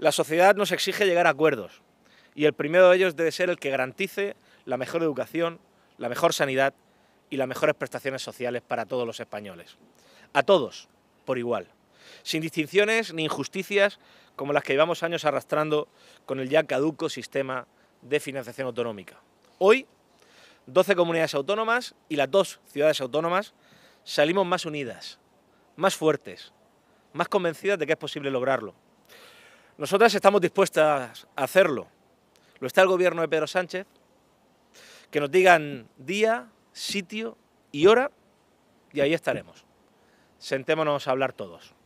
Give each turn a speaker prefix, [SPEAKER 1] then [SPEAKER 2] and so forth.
[SPEAKER 1] La sociedad nos exige llegar a acuerdos y el primero de ellos debe ser el que garantice la mejor educación, la mejor sanidad y las mejores prestaciones sociales para todos los españoles. A todos, por igual. Sin distinciones ni injusticias como las que llevamos años arrastrando con el ya caduco sistema de financiación autonómica. Hoy, 12 comunidades autónomas y las dos ciudades autónomas salimos más unidas, más fuertes, más convencidas de que es posible lograrlo. Nosotras estamos dispuestas a hacerlo. Lo está el gobierno de Pedro Sánchez. Que nos digan día, sitio y hora y ahí estaremos. Sentémonos a hablar todos.